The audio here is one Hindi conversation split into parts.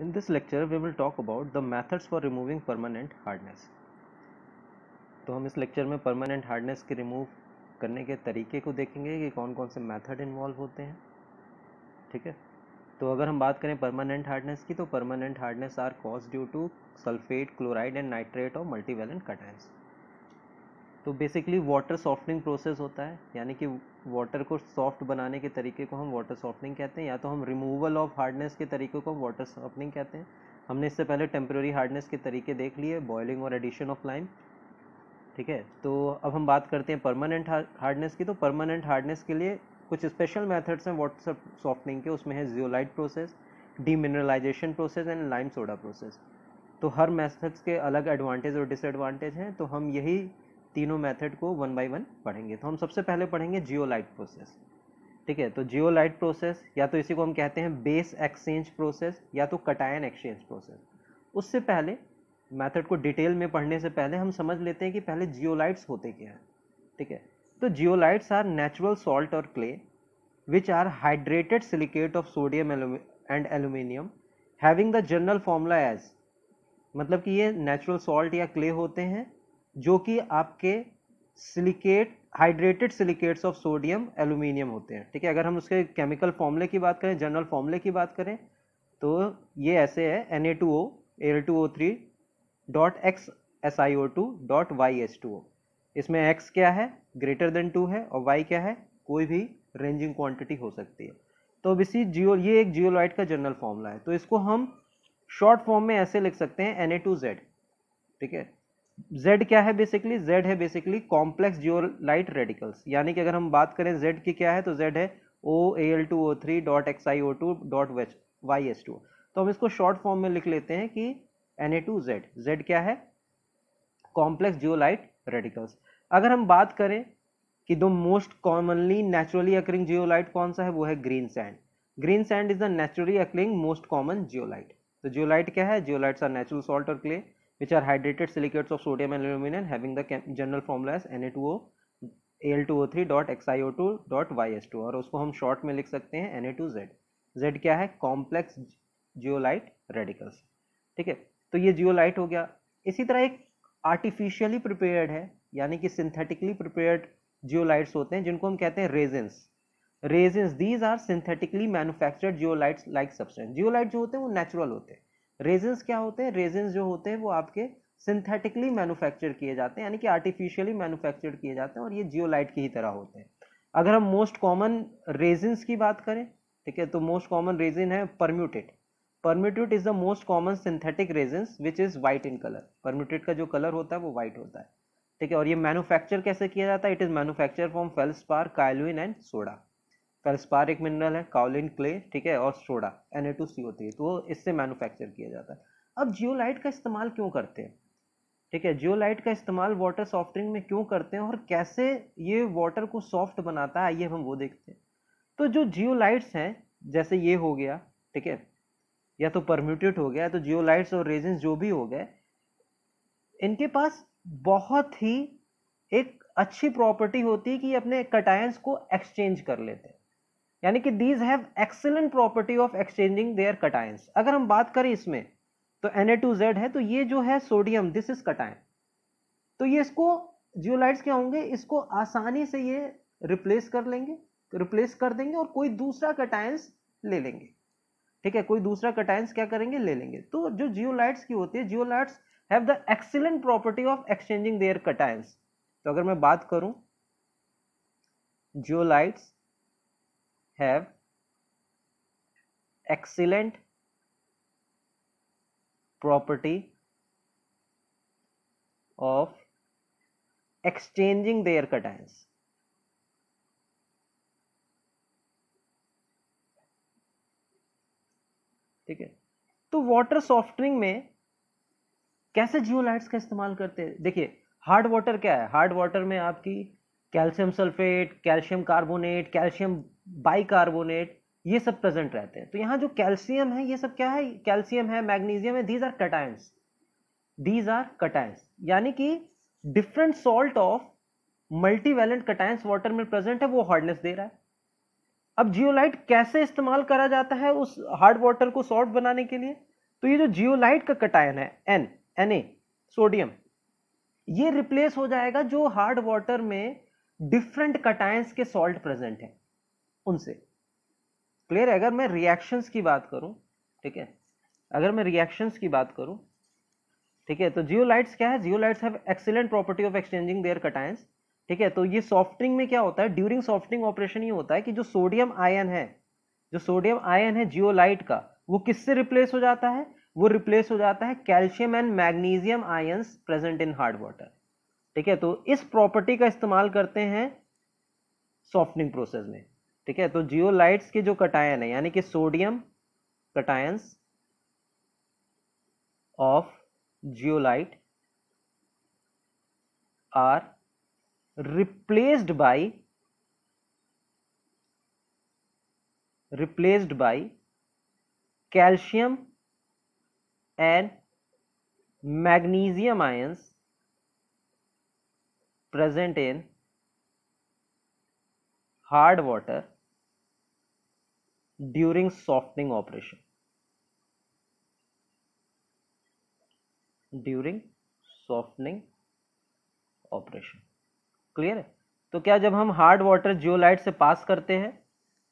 In this lecture, we will talk about the methods for removing permanent hardness. तो हम इस लेक्चर में परमानेंट हार्डनेस के रिमूव करने के तरीके को देखेंगे कि कौन कौन से मेथड इन्वॉल्व होते हैं ठीक है तो अगर हम बात करें परमानेंट हार्डनेस की तो permanent hardness are cause due to sulphate chloride and nitrate और मल्टीवेलेंट कटायंस तो बेसिकली वाटर सॉफ्टनिंग प्रोसेस होता है यानी कि वाटर को सॉफ्ट बनाने के तरीके को हम वाटर सॉफ्टनिंग कहते हैं या तो हम रिमूवल ऑफ हार्डनेस के तरीके को वाटर सॉफ्टनिंग कहते हैं हमने इससे पहले टेम्प्रेरी हार्डनेस के तरीके देख लिए बॉयलिंग और एडिशन ऑफ लाइम ठीक है तो अब हम बात करते हैं परमानेंट हार्डनेस की तो परमानेंट हार्डनेस के लिए कुछ स्पेशल मेथड्स हैं वाटर सॉफ्टनिंग के उसमें है zeolite process demineralisation process and lime soda process तो हर मेथड्स के अलग एडवांटेज और डिसएडवांटेज हैं तो हम यही तीनों मेथड को वन बाय वन पढ़ेंगे तो हम सबसे पहले पढ़ेंगे जियोलाइट प्रोसेस ठीक है तो जियोलाइट प्रोसेस या तो इसी को हम कहते हैं बेस एक्सचेंज प्रोसेस या तो कटायन एक्सचेंज प्रोसेस उससे पहले मेथड को डिटेल में पढ़ने से पहले हम समझ लेते हैं कि पहले जियोलाइट्स होते क्या हैं ठीक है तो जियोलाइट्स आर नेचुरल सॉल्ट और clay which are hydrated silicate of sodium and aluminium having the general formula as मतलब कि ये नेचुरल सॉल्ट या क्ले होते हैं जो कि आपके silicate hydrated silicates of sodium aluminium होते हैं ठीक है अगर हम उसके केमिकल फॉर्मूले की बात करें जनरल फॉर्मूले की बात करें तो ये ऐसे है N A two O L two O three dot X S I O two dot Y S two O इसमें एक्स क्या है ग्रेटर देन टू है और वाई क्या है कोई भी रेंजिंग क्वांटिटी हो सकती है तो अब इसी जियो ये एक जियोलाइट का जनरल फॉर्मूला है तो इसको हम शॉर्ट फॉर्म में ऐसे लिख सकते हैं एन ए टू जेड ठीक है z क्या है बेसिकली z है बेसिकली कॉम्प्लेक्स जियोलाइट रेडिकल्स यानी कि अगर हम बात करें z की क्या है तो z है O A L two O three dot X I O two dot वेच वाई एस टू तो हम इसको शॉर्ट फॉर्म में लिख लेते हैं कि N A two Z Z क्या है कॉम्प्लेक्स जियोलाइट रेडिकल्स अगर हम बात करें कि दो most commonly naturally occurring zeolite कौन सा है वो है green sand green sand is the naturally occurring most common zeolite तो जियोलाइट क्या है लाइट्स आर नेचुरल सॉल्ट और clay which are hydrated silicates of sodium and aluminum having the general formula as Na2O Al2O3 dot XiO2 dot YS2 और उसको हम शॉर्ट में लिख सकते हैं Na2Z Z क्या है कॉम्प्लेक्स जियोलाइट रेडिकल्स ठीक है तो ये जियोलाइट हो गया इसी तरह एक आर्टिफिशियली प्रिपेयर्ड है यानी कि सिंथेटिकली प्रिपेयर्ड जियोलाइट्स होते हैं जिनको हम कहते हैं resins resins these are synthetically manufactured zeolites like substance zeolite जो होते हैं वो नेचुरल होते हैं रेजेंस क्या होते हैं रेजेंस जो होते हैं वो आपके सिंथेटिकली मैन्युफैक्चर किए जाते हैं यानी कि आर्टिफिशियली मैन्युफैक्चर किए जाते हैं और ये जियोलाइट की ही तरह होते हैं अगर हम मोस्ट कॉमन रेजेंस की बात करें ठीक है तो मोस्ट कॉमन रेजिन है permutit permutit is the most common synthetic resins which is white in colour permutit का जो कलर होता है वो वाइट होता है ठीक है और ये मैन्युफैक्चर कैसे किया जाता है it is manufacture from felspar kaolin and soda करस्पारिक मिनरल है काउलिन क्ले ठीक है और soda N A two C O three तो इससे मैनुफैक्चर किया जाता है अब जियोलाइट का इस्तेमाल क्यों करते हैं ठीक है जियोलाइट का इस्तेमाल वाटर सॉफ्ट ड्रिंक में क्यों करते हैं और कैसे ये वाटर को सॉफ्ट बनाता है आइए हम वो देखते हैं तो जो जियोलाइट्स हैं जैसे ये हो गया ठीक है या तो परम्यूटेट हो गया तो जियोलाइट्स और रेजन जो भी हो गए इनके पास बहुत ही एक अच्छी प्रॉपर्टी होती है कि अपने कटायंस को एक्सचेंज कर लेते हैं यानी कि these have excellent property of exchanging their cations अगर हम बात करें इसमें तो एन है तो ये जो है सोडियम दिस इज कटाइन तो ये इसको जियोलाइट्स क्या होंगे इसको आसानी से ये रिप्लेस कर लेंगे रिप्लेस कर देंगे और कोई दूसरा कटाइंस ले लेंगे ठीक है कोई दूसरा कटाइंस क्या करेंगे ले लेंगे तो जो जियोलाइट्स की होती है zeolites have the excellent property of exchanging their cations तो अगर मैं बात करूं zeolites have excellent property of exchanging their cations. ठीक है तो वाटर सॉफ्टनिंग में कैसे जियोलाइट्स का इस्तेमाल करते हैं देखिए हार्ड वाटर क्या है हार्ड वाटर में आपकी calcium sulphate calcium carbonate calcium bicarbonate ये सब प्रेजेंट रहते हैं तो यहाँ जो कैल्शियम है ये सब क्या है कैल्शियम है मैग्नीशियम है these are cations these are cations यानी कि different salt of multivalent cations water में प्रेजेंट है वो हार्डनेस दे रहा है अब जियोलाइट कैसे इस्तेमाल करा जाता है उस हार्ड वाटर को सॉल्ट बनाने के लिए तो ये जो जियोलाइट का कटायन है एन एन ए सोडियम ये रिप्लेस हो जाएगा जो हार्ड वाटर में डिफरेंट कटायंस के सॉल्ट प्रेजेंट हैं उनसे क्लियर है अगर मैं रिएक्शंस की बात करूं ठीक है अगर मैं रिएक्शंस की बात करूं ठीक है तो जियोलाइट्स क्या है zeolites have excellent property of exchanging their cations ठीक है तो ये सॉफ्टिंग में क्या होता है ड्यूरिंग सॉफ्टिंग ऑपरेशन ये होता है कि जो सोडियम आयन है जो सोडियम आयन है जियोलाइट का वो किससे रिप्लेस हो जाता है वो रिप्लेस हो जाता है calcium and magnesium ions present in hard water ठीक है तो इस प्रॉपर्टी का इस्तेमाल करते हैं सॉफ्टनिंग प्रोसेस में ठीक है तो जियोलाइट्स के जो कटायन है यानी कि sodium cations of zeolite are replaced by replaced by calcium and magnesium ions present in hard water during softening operation during softening operation clear है तो क्या जब हम हार्ड वाटर जियोलाइट से पास करते हैं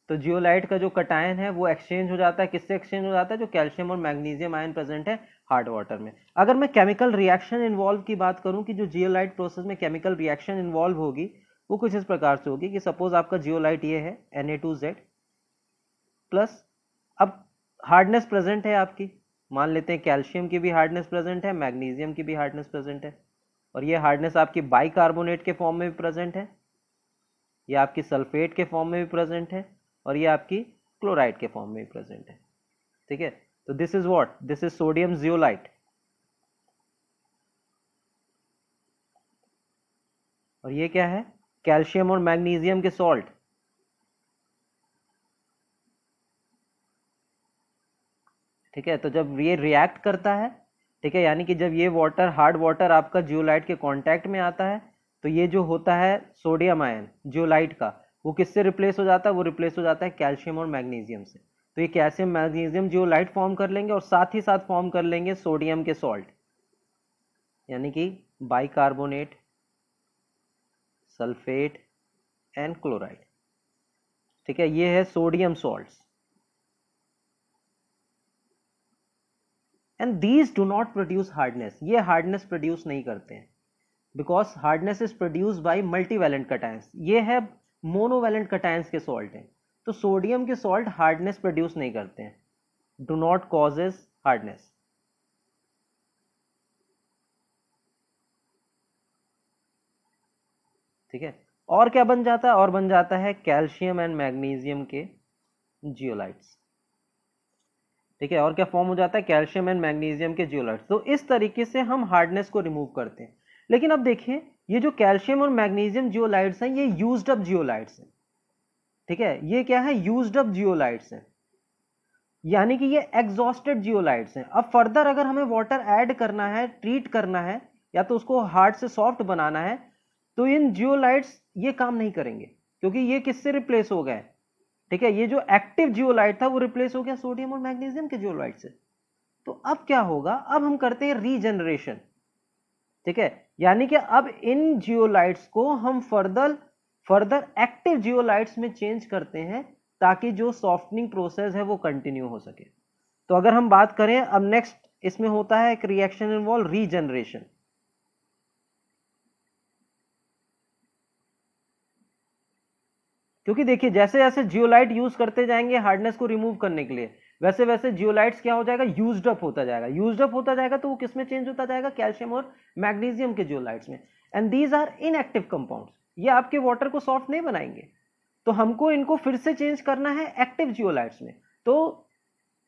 तो जियोलाइट का जो कटायन है वो एक्सचेंज हो जाता है किससे एक्सचेंज हो जाता है जो कैल्शियम और मैग्नीशियम आयन प्रेजेंट है हार्ड वाटर में अगर मैं केमिकल रिएक्शन इन्वॉल्व की बात करूं कि जो जियोलाइट प्रोसेस में केमिकल रिएक्शन इन्वॉल्व होगी वो कुछ इस प्रकार से होगी कि सपोज आपका जियोलाइट ये है N A two Z plus अब हार्डनेस प्रेजेंट है आपकी मान लेते हैं कैल्शियम की भी हार्डनेस प्रेजेंट है मैग्नीशियम की भी हार्डनेस प्रेजेंट है और ये हार्डनेस आपकी बाइकार्बोनेट के फॉर्म में भी प्रेजेंट है ये आपकी सल्फेट के फॉर्म में भी प्रेजेंट है और ये आपकी क्लोराइड के फॉर्म में भी प्रेजेंट है ठीक है So this is what? This is sodium zeolite. और ये क्या है कैल्शियम और मैग्नीशियम के सॉल्ट ठीक है तो जब ये रिएक्ट करता है ठीक है यानी कि जब ये वाटर हार्ड वाटर आपका जियोलाइट के कांटेक्ट में आता है तो ये जो होता है सोडियम आयन जियोलाइट का वो किससे रिप्लेस हो जाता है वो रिप्लेस हो जाता है कैल्शियम और मैग्नीशियम से तो ये कैल्शियम मैग्नीशियम लाइट फॉर्म कर लेंगे और साथ ही साथ फॉर्म कर लेंगे सोडियम के सॉल्ट यानी कि बाइकार्बोनेट सल्फेट एंड क्लोराइड ठीक है ये है sodium salts and these do not produce hardness ये हार्डनेस प्रोड्यूस नहीं करते हैं because hardness is produce by multivalent cations ये है मोनोवेलेंट कटायंस के सॉल्ट हैं तो सोडियम के सॉल्ट हार्डनेस प्रोड्यूस नहीं करते हैं डू नॉट कॉजेज हार्डनेस ठीक है और क्या बन जाता है और बन जाता है कैल्शियम एंड मैग्नीशियम के जियोलाइट्स ठीक है और क्या फॉर्म हो जाता है कैल्शियम एंड मैग्नीशियम के जियोलाइट्स तो इस तरीके से हम हार्डनेस को रिमूव करते हैं लेकिन अब देखिए ये जो कैल्शियम और मैग्नीशियम जियोलाइट्स हैं ये यूज्ड अप जियोलाइट्स हैं ठीक है ये क्या है यूज अप जियोलाइट्स है यानी कि ये एग्जॉस्टेड जियोलाइट्स हैं अब फर्दर अगर हमें वाटर ऐड करना है ट्रीट करना है या तो उसको हार्ड से सॉफ्ट बनाना है तो इन जियोलाइट्स ये काम नहीं करेंगे क्योंकि ये किससे रिप्लेस हो गए ठीक है ये जो एक्टिव जियोलाइट था वो रिप्लेस हो गया सोडियम और मैग्नीशियम के जियोलाइट से तो अब क्या होगा अब हम करते हैं रीजनरेशन ठीक है यानी कि अब इन जियोलाइट्स को हम फर्दर फर्दर एक्टिव जियोलाइट्स में चेंज करते हैं ताकि जो सॉफ्टनिंग प्रोसेस है वो कंटिन्यू हो सके तो अगर हम बात करें अब नेक्स्ट इसमें होता है एक रिएक्शन इन्वॉल्व रीजनरेशन क्योंकि देखिए जैसे जैसे जियोलाइट यूज करते जाएंगे हार्डनेस को रिमूव करने के लिए वैसे वैसे जियोलाइट्स क्या हो जाएगा यूज्ड अप होता जाएगा यूज्ड अप होता जाएगा तो वो किसमें चेंज होता जाएगा कैल्शियम और मैग्नीशियम के जियोलाइट्स में and these are inactive compounds ये आपके वाटर को सॉफ्ट नहीं बनाएंगे तो हमको इनको फिर से चेंज करना है एक्टिव जियोलाइट्स में तो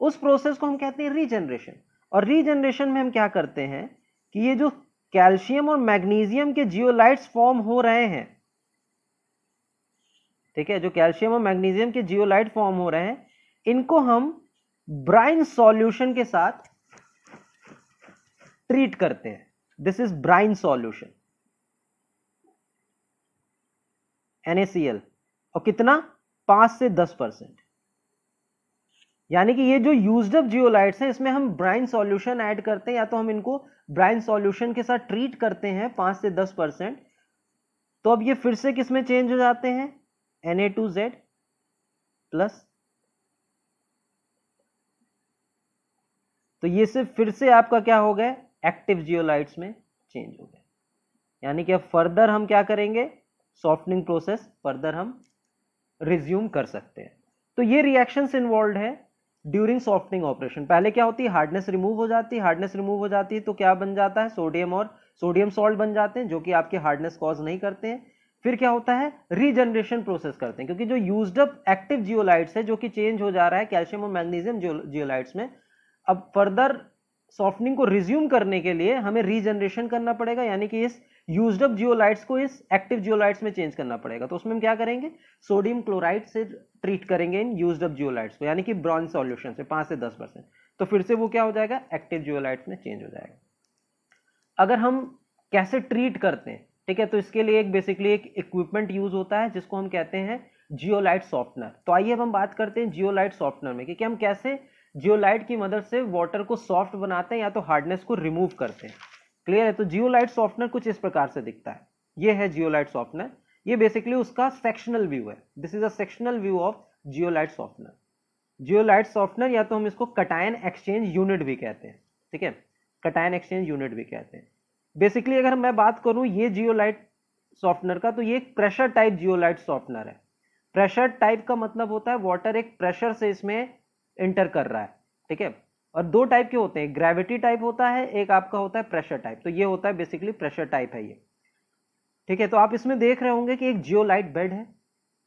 उस प्रोसेस को हम कहते हैं रीजनरेशन और रीजनरेशन में हम क्या करते हैं कि ये जो कैल्शियम और मैग्नीशियम के जियोलाइट्स फॉर्म हो रहे हैं ठीक है जो कैल्शियम और मैग्नीशियम के जियोलाइट फॉर्म हो रहे हैं इनको हम ब्राइन सॉल्यूशन के साथ ट्रीट करते हैं this is brine solution N और कितना पांच से दस परसेंट यानी कि ये जो यूज अप जियोलाइट्स हैं इसमें हम ब्राइन सॉल्यूशन ऐड करते हैं या तो हम इनको ब्राइन सॉल्यूशन के साथ ट्रीट करते हैं पांच से दस परसेंट तो अब ये फिर से किसमें चेंज हो जाते हैं N A two Z plus तो ये सिर्फ फिर से आपका क्या हो गया एक्टिव जियोलाइट्स में चेंज हो गया यानी कि अब फर्दर हम क्या करेंगे सॉफ्टनिंग प्रोसेस फर्दर हम रिज्यूम कर सकते हैं तो ये रिएक्शंस इन्वॉल्व है ड्यूरिंग सॉफ्टनिंग ऑपरेशन पहले क्या होती है हार्डनेस रिमूव हो जाती है हार्डनेस रिमूव हो जाती है तो क्या बन जाता है सोडियम और सोडियम सॉल्ट बन जाते हैं जो कि आपके हार्डनेस कॉज नहीं करते हैं फिर क्या होता है रीजनरेशन प्रोसेस करते हैं क्योंकि जो यूज एक्टिव जियोलाइट्स है जो कि चेंज हो जा रहा है कैल्शियम और मैग्नीजियम जियोलाइट्स में अब फर्दर सॉफ्टनिंग को रिज्यूम करने के लिए हमें रीजनरेशन करना पड़ेगा यानी कि इस यूज अप जियोलाइट्स को इस एक्टिव जियोलाइट्स में चेंज करना पड़ेगा तो उसमें हम क्या करेंगे सोडियम क्लोराइड से ट्रीट करेंगे इन यूज अप जियोलाइट्स को यानी कि ब्रॉन्ज सॉल्यूशन से पाँच से दस परसेंट तो फिर से वो क्या हो जाएगा एक्टिव जियोलाइट्स में चेंज हो जाएगा अगर हम कैसे ट्रीट करते हैं ठीक है तो इसके लिए एक बेसिकली एक इक्विपमेंट यूज होता है जिसको हम कहते हैं जियोलाइट सॉफ्टनर तो आइए अब हम बात करते हैं जियोलाइट सॉफ्टनर में क्योंकि हम कैसे जियोलाइट की मदद से वाटर को सॉफ्ट बनाते हैं या तो हार्डनेस को रिमूव करते हैं क्लियर है तो जियोलाइट सॉफ्टनर कुछ इस प्रकार से दिखता है ये है जियोलाइट सॉफ्टनर ये बेसिकली उसका सेक्शनल व्यू है this is a sectional view of zeolite softener zeolite softener या तो हम इसको कटायन एक्सचेंज यूनिट भी कहते हैं ठीक है कटायन एक्सचेंज यूनिट भी कहते हैं बेसिकली अगर मैं बात करूं ये जियोलाइट सॉफ्टनर का तो ये प्रेशर टाइप जियोलाइट सॉफ्टनर है प्रेशर टाइप का मतलब होता है वाटर एक प्रेशर से इसमें इंटर कर रहा है ठीक है और दो टाइप के होते हैं ग्रेविटी टाइप होता है एक आपका होता है प्रेशर टाइप तो ये होता है बेसिकली प्रेशर टाइप है ये ठीक है तो आप इसमें देख रहे होंगे कि एक जियोलाइट बेड है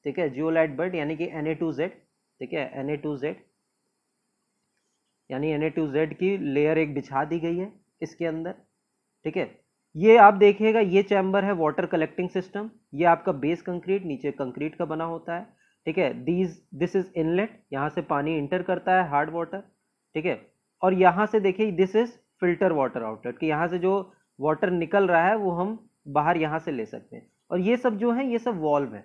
ठीक है जियोलाइट बेड यानी कि एन टू जेड ठीक है एन यानी एन की लेयर एक बिछा दी गई है इसके अंदर ठीक है ये आप देखिएगा ये चैम्बर है वाटर कलेक्टिंग सिस्टम ये आपका बेस कंक्रीट नीचे कंक्रीट का बना होता है ठीक है दिस इज इनलेट यहाँ से पानी इंटर करता है हार्ड वाटर ठीक है और यहाँ से देखिए this is filter water outlet कि यहाँ से जो वाटर निकल रहा है वो हम बाहर यहाँ से ले सकते हैं और ये सब जो है ये सब वॉल्व है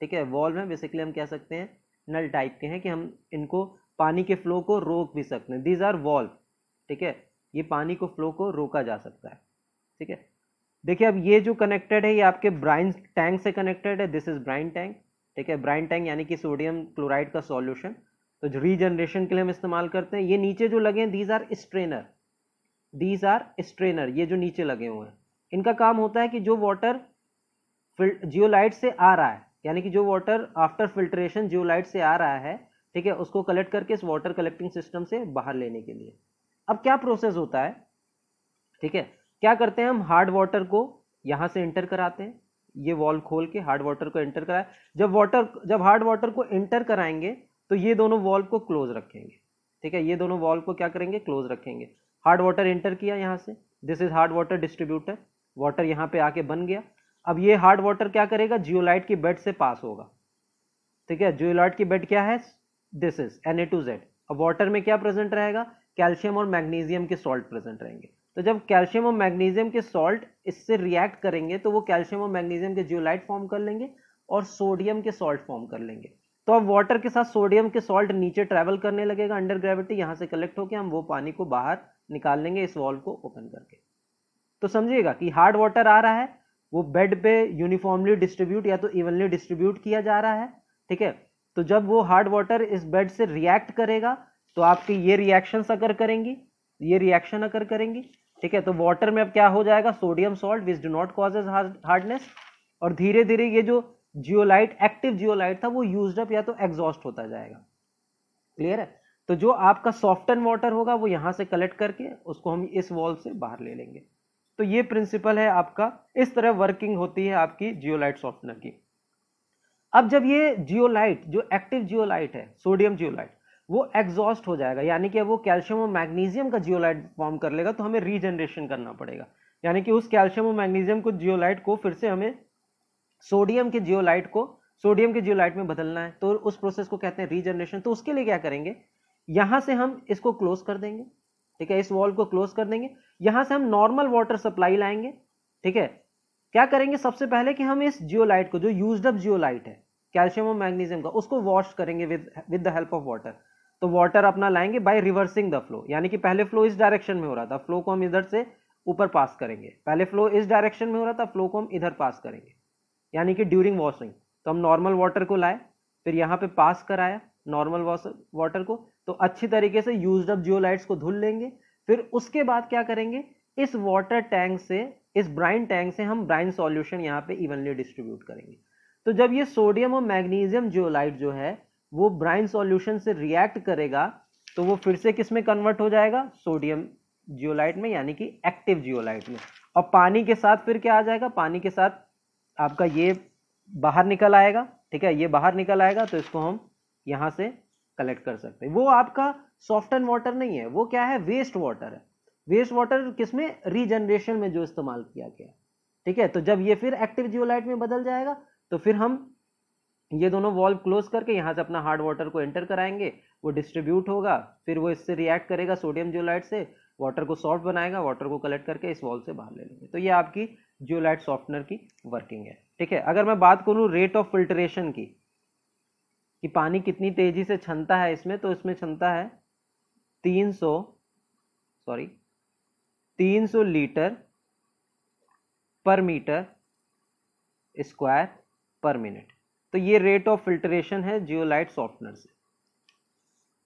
ठीक है वॉल्व है बेसिकली हम कह सकते हैं नल टाइप के हैं कि हम इनको पानी के फ्लो को रोक भी सकते हैं दीज आर वॉल्व ठीक है ये पानी को फ्लो को रोका जा सकता है ठीक है देखिए अब ये जो कनेक्टेड है ये आपके ब्राइन टैंक से कनेक्टेड है दिस इज ब्राइन टैंक ठीक है ब्राइन टैंक यानी कि सोडियम क्लोराइड का सॉल्यूशन तो रीजनरेशन के लिए हम इस्तेमाल करते हैं ये नीचे जो लगे हैं these are strainer these are strainer ये जो नीचे लगे हुए हैं इनका काम होता है कि जो वाटर जियोलाइट से आ रहा है यानी कि जो वाटर आफ्टर फिल्ट्रेशन जियोलाइट से आ रहा है ठीक है उसको कलेक्ट करके इस वाटर कलेक्टिंग सिस्टम से बाहर लेने के लिए अब क्या प्रोसेस होता है ठीक है क्या करते हैं हम हार्ड वाटर को यहाँ से इंटर कराते हैं ये वॉल खोल के हार्ड वाटर को इंटर कराए जब वाटर जब हार्ड वाटर को इंटर कराएंगे तो ये दोनों वॉल्व को क्लोज रखेंगे ठीक है ये दोनों वॉल्व को क्या करेंगे क्लोज रखेंगे हार्ड वाटर इंटर किया यहाँ से this is hard water distributor water यहाँ पे आके बन गया अब ये हार्ड वाटर क्या करेगा जियोलाइट की बेड से पास होगा ठीक है जियोलाइट की बेड क्या है this is N A two Z अब वाटर में क्या प्रेजेंट रहेगा कैल्शियम और मैग्नीशियम के सॉल्ट प्रेजेंट रहेंगे तो जब कैल्शियम और मैग्नीशियम के सॉल्ट इससे रिएक्ट करेंगे तो वो कैल्शियम और मैग्नीशियम के जियोलाइट फॉर्म कर लेंगे और सोडियम के सॉल्ट फॉर्म कर लेंगे तो अब वाटर के साथ सोडियम के सॉल्ट नीचे ट्रैवल करने लगेगा अंडर ग्रेविटी यहाँ से कलेक्ट होकर हम वो पानी को बाहर निकाल लेंगे इस वॉल्व को ओपन करके तो समझिएगा कि हार्ड वाटर आ रहा है वो बेड पे यूनिफॉर्मली डिस्ट्रीब्यूट या तो इवनली डिस्ट्रीब्यूट किया जा रहा है ठीक है तो जब वो हार्ड वाटर इस बेड से रिएक्ट करेगा तो आपकी ये रिएक्शन अगर करेंगी ये रिएक्शन अगर करेंगी ठीक है तो वाटर में अब क्या हो जाएगा sodium salt which do not causes hardness और धीरे धीरे ये जो जियोलाइट एक्टिव जियोलाइट था वो यूज अप या तो एग्जॉस्ट होता जाएगा क्लियर है तो जो आपका सॉफ्ट एंड वाटर होगा वो यहां से कलेक्ट करके उसको हम इस वॉल से बाहर ले लेंगे तो ये प्रिंसिपल है आपका इस तरह वर्किंग होती है आपकी जियोलाइट सॉफ्टनर की अब जब ये जियोलाइट जो एक्टिव जियोलाइट है सोडियम जियोलाइट वो एग्जॉस्ट हो जाएगा यानी कि वो कैल्शियम और मैग्नीशियम का जियोलाइट फॉर्म कर लेगा तो हमें रीजनरेशन करना पड़ेगा यानी कि उस कैल्शियम और मैग्नीशियम को जियोलाइट को फिर से हमें सोडियम के जियोलाइट को सोडियम के जियोलाइट में बदलना है तो उस प्रोसेस को कहते हैं रीजनरेशन तो उसके लिए क्या करेंगे यहां से हम इसको क्लोज कर देंगे ठीक है इस वॉल्व को क्लोज कर देंगे यहां से हम नॉर्मल वाटर सप्लाई लाएंगे ठीक है क्या करेंगे सबसे पहले कि हम इस जियोलाइट को जो यूज अप जियोलाइट है कैल्शियम और मैग्नीशियम का उसको वॉश करेंगे with with the help of water तो वाटर अपना लाएंगे बाय रिवर्सिंग द फ्लो यानी कि पहले फ्लो इस डायरेक्शन में हो रहा था फ्लो को हम इधर से ऊपर पास करेंगे पहले फ्लो इस डायरेक्शन में हो रहा था फ्लो को हम इधर पास करेंगे यानी कि ड्यूरिंग वॉशिंग तो हम नॉर्मल वाटर को लाए फिर यहाँ पे पास कराया नॉर्मल वाटर को तो अच्छी तरीके से यूज अप जियोलाइट्स को धुल लेंगे फिर उसके बाद क्या करेंगे इस वाटर टैंक से इस ब्राइन टैंक से हम ब्राइन सॉल्यूशन यहाँ पे इवनली डिस्ट्रीब्यूट करेंगे तो जब ये सोडियम और मैग्नीशियम जियोलाइट जो है वो ब्राइन सॉल्यूशन से रिएक्ट करेगा तो वो फिर से किस में कन्वर्ट हो जाएगा सोडियम जियोलाइट में यानी कि एक्टिव जियोलाइट में और पानी के साथ फिर क्या आ जाएगा पानी के साथ आपका ये बाहर निकल आएगा ठीक है ये बाहर निकल आएगा तो इसको हम यहाँ से कलेक्ट कर सकते हैं वो आपका सॉफ्ट एंड वाटर नहीं है वो क्या है वेस्ट वाटर है वेस्ट वाटर किसमें रीजनरेशन में जो इस्तेमाल किया गया ठीक है तो जब ये फिर एक्टिव जियोलाइट में बदल जाएगा तो फिर हम ये दोनों वॉल्व क्लोज करके यहाँ से अपना हार्ड वाटर को एंटर कराएंगे वो डिस्ट्रीब्यूट होगा फिर वो इससे रिएक्ट करेगा सोडियम जियोलाइट से वाटर को सॉफ्ट बनाएगा वाटर को कलेक्ट करके इस वॉल से बाहर ले लेंगे तो ये आपकी जियोलाइट सॉफ्टनर की वर्किंग है ठीक है अगर मैं बात करूँ रेट ऑफ फिल्ट्रेशन की कि पानी कितनी तेज़ी से छनता है इसमें तो इसमें छनता है 300 sorry 300 litre per metre square per minute तो ये रेट ऑफ फिल्ट्रेशन है जियोलाइट सॉफ्टनर से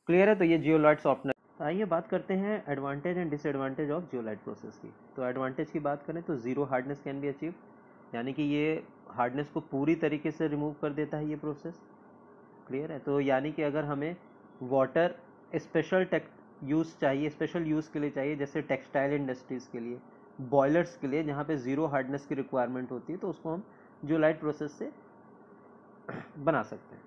क्लियर है तो ये जियोलाइट सॉफ्टनर आइए बात करते हैं advantage and disadvantage of zeolite process की तो एडवांटेज की बात करें तो zero hardness can be achieve यानी कि ये हार्डनेस को पूरी तरीके से रिमूव कर देता है ये प्रोसेस क्लियर है तो यानी कि अगर हमें वाटर स्पेशल टेक् यूज़ चाहिए स्पेशल यूज़ के लिए चाहिए जैसे टेक्सटाइल इंडस्ट्रीज़ के लिए बॉयलर्स के लिए जहाँ पे ज़ीरो हार्डनेस की रिक्वायरमेंट होती है तो उसको हम जूलाइट प्रोसेस से बना सकते हैं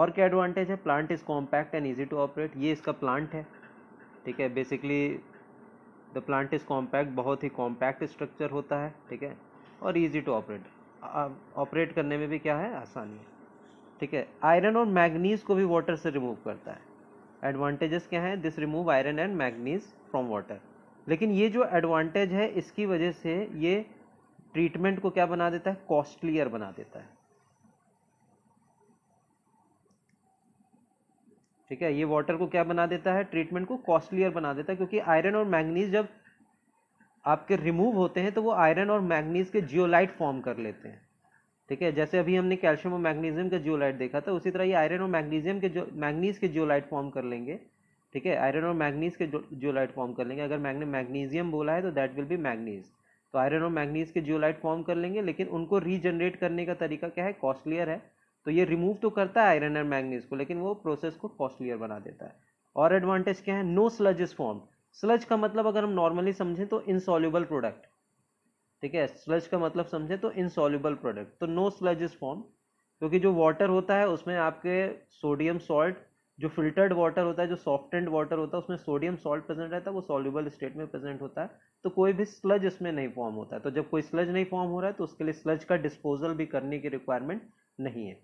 और क्या एडवांटेज है plant is compact and easy to operate ये इसका प्लांट है ठीक है basically the plant is compact बहुत ही कॉम्पैक्ट स्ट्रक्चर होता है ठीक है और ईजी टू ऑपरेट ऑपरेट करने में भी क्या है आसानी है ठीक है आयरन और मैगनीज को भी वाटर से रिमूव करता है एडवांटेजेस क्या हैं this remove iron and manganese from water लेकिन ये जो एडवांटेज है इसकी वजह से ये ट्रीटमेंट को क्या बना देता है कॉस्टलियर बना देता है ठीक है ये वाटर को क्या बना देता है ट्रीटमेंट को कॉस्टलियर बना देता है क्योंकि आयरन और मैग्नीज जब आपके रिमूव होते हैं तो वो आयरन और मैग्नीज के जियोलाइट फॉर्म कर लेते हैं ठीक है जैसे अभी हमने कैल्शियम और मैग्नीजियम का जियोलाइट देखा था उसी तरह ये आयरन और मैग्नीजियम के जो मैग्नीज के जियोलाइट फॉर्म कर लेंगे ठीक है आयरन और मैग्नीज के जियोलाइट फॉर्म कर लेंगे अगर मैंने मैग्नीजियम बोला है तो दैट विल बी मैग्नीज तो आयरन और मैग्नीज के जियोलाइट फॉर्म कर लेंगे लेकिन उनको रीजनरेट करने का तरीका क्या है कॉस्टलियर है तो ये रिमूव तो करता है आयरन एंड मैंगनीज को लेकिन वो प्रोसेस को कॉस्टलियर बना देता है और एडवांटेज क्या है no sludge is form sludge का मतलब अगर हम नॉर्मली समझें तो इनसॉल्यूबल प्रोडक्ट ठीक है स्लज का मतलब समझें तो इनसॉल्यूबल प्रोडक्ट तो नो स्लज इज फॉर्म क्योंकि जो वाटर होता है उसमें आपके सोडियम सॉल्ट जो फिल्टर्ड वाटर होता है जो सॉफ्टेंड वाटर होता है उसमें सोडियम सॉल्ट प्रेजेंट रहता है वो सॉल्यूबल स्टेट में प्रेजेंट होता है तो कोई भी स्लज इसमें नहीं फॉर्म होता है तो जब कोई स्लज नहीं फॉर्म हो रहा है तो उसके लिए स्लज का डिस्पोजल भी करने की रिक्वायरमेंट नहीं है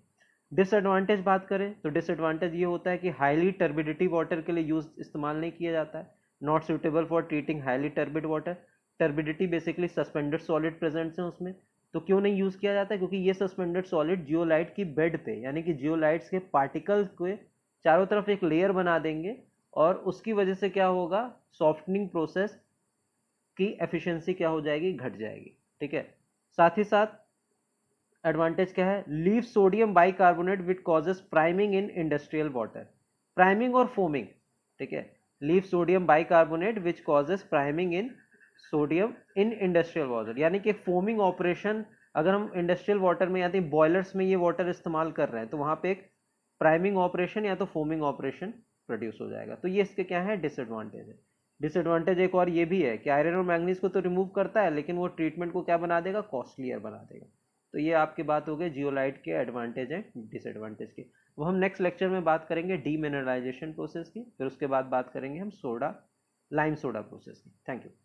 डिसएडवांटेज बात करें तो डिसएडवांटेज ये होता है कि हाईली टर्बिडिटी वाटर के लिए यूज़ इस्तेमाल नहीं किया जाता है not suitable for treating highly turbid water turbidity basically suspended solid presents हैं उसमें तो क्यों नहीं यूज़ किया जाता है? क्योंकि ये सस्पेंडेड सॉलिड जियोलाइट की बेड पे यानी कि जियोलाइट्स के पार्टिकल्स के चारों तरफ एक लेयर बना देंगे और उसकी वजह से क्या होगा सॉफ्टनिंग प्रोसेस की एफिशिएंसी क्या हो जाएगी घट जाएगी ठीक है साथ ही साथ एडवांटेज क्या है leave sodium bicarbonate which causes priming in industrial water priming और फोमिंग ठीक है leave sodium bicarbonate which causes priming in sodium in industrial water यानी कि फोमिंग ऑपरेशन अगर हम इंडस्ट्रियल वाटर में या तो बॉयलर्स में ये वाटर इस्तेमाल कर रहे हैं तो वहाँ पे एक प्राइमिंग ऑपरेशन या तो फोमिंग ऑपरेशन प्रोड्यूस हो जाएगा तो ये इसके क्या है डिसएडवांटेज है डिसएडवांटेज एक और ये भी है कि आयरन और मैंगनीज को तो रिमूव करता है लेकिन वो ट्रीटमेंट को क्या बना देगा कॉस्टलियर बना देगा तो ये आपकी बात हो गई जियोलाइट के एडवांटेज एंड डिसएडवांटेज के वो हम नेक्स्ट लेक्चर में बात करेंगे डीमिनरलाइजेशन प्रोसेस की फिर उसके बाद बात करेंगे हम सोडा लाइम सोडा प्रोसेस की थैंक यू